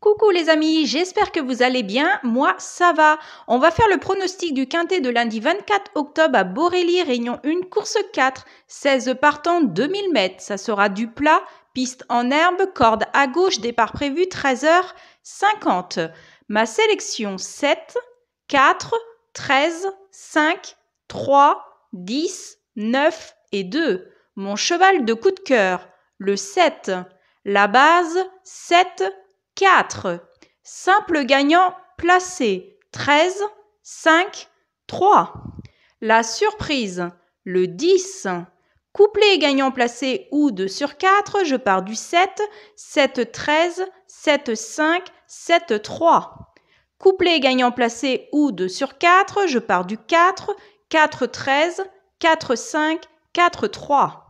Coucou les amis, j'espère que vous allez bien. Moi, ça va. On va faire le pronostic du quintet de lundi 24 octobre à Borély, Réunion 1, course 4, 16 partants, 2000 mètres. Ça sera du plat, piste en herbe, corde à gauche, départ prévu 13h50. Ma sélection 7, 4, 13, 5, 3, 10, 9 et 2. Mon cheval de coup de cœur, le 7. La base, 7, 4. Simple gagnant placé 13, 5, 3. La surprise, le 10. Couplé gagnant placé ou 2 sur 4, je pars du 7, 7, 13, 7, 5, 7, 3. Couplé gagnant placé ou 2 sur 4, je pars du 4, 4, 13, 4, 5, 4, 3.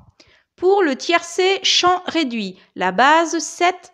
Pour le tiercé, champ réduit, la base 7,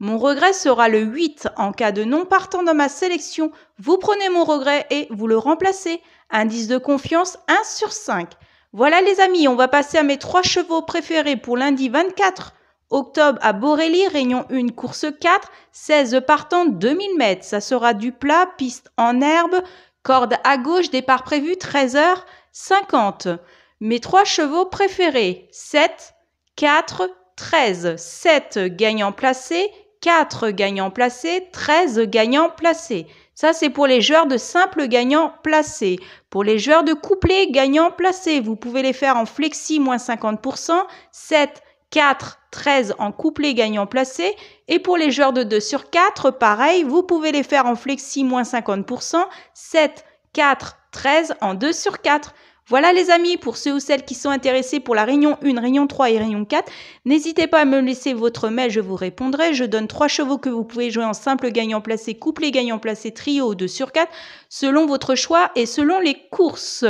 Mon regret sera le 8 en cas de non partant dans ma sélection. Vous prenez mon regret et vous le remplacez. Indice de confiance 1 sur 5. Voilà les amis, on va passer à mes trois chevaux préférés pour lundi 24 octobre à Borély, Réunion 1, course 4, 16 partant, 2000 mètres. Ça sera du plat, piste en herbe, corde à gauche, départ prévu 13h50. Mes trois chevaux préférés, 7, 4, 13, 7 gagnant placé 4 gagnants placés, 13 gagnants placés. Ça, c'est pour les joueurs de simple gagnant placés. Pour les joueurs de couplet gagnant placés, vous pouvez les faire en flexi moins 50%, 7, 4, 13 en couplet gagnant placé. Et pour les joueurs de 2 sur 4, pareil, vous pouvez les faire en flexi moins 50%, 7, 4, 13 en 2 sur 4. Voilà les amis, pour ceux ou celles qui sont intéressés pour la réunion 1, réunion 3 et réunion 4, n'hésitez pas à me laisser votre mail, je vous répondrai. Je donne trois chevaux que vous pouvez jouer en simple gagnant placé, couplet gagnant placé, trio 2 sur 4, selon votre choix et selon les courses.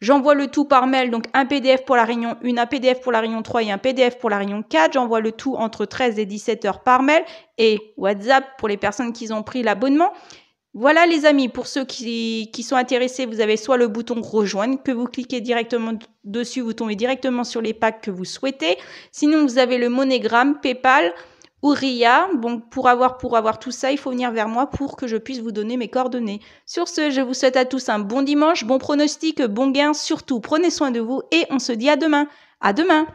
J'envoie le tout par mail, donc un PDF pour la réunion 1, un PDF pour la réunion 3 et un PDF pour la réunion 4. J'envoie le tout entre 13 et 17 heures par mail et WhatsApp pour les personnes qui ont pris l'abonnement. Voilà les amis, pour ceux qui, sont intéressés, vous avez soit le bouton rejoindre que vous cliquez directement dessus, vous tombez directement sur les packs que vous souhaitez. Sinon, vous avez le monogramme, PayPal ou RIA. Bon, pour avoir, pour avoir tout ça, il faut venir vers moi pour que je puisse vous donner mes coordonnées. Sur ce, je vous souhaite à tous un bon dimanche, bon pronostic, bon gain, surtout prenez soin de vous et on se dit à demain. À demain.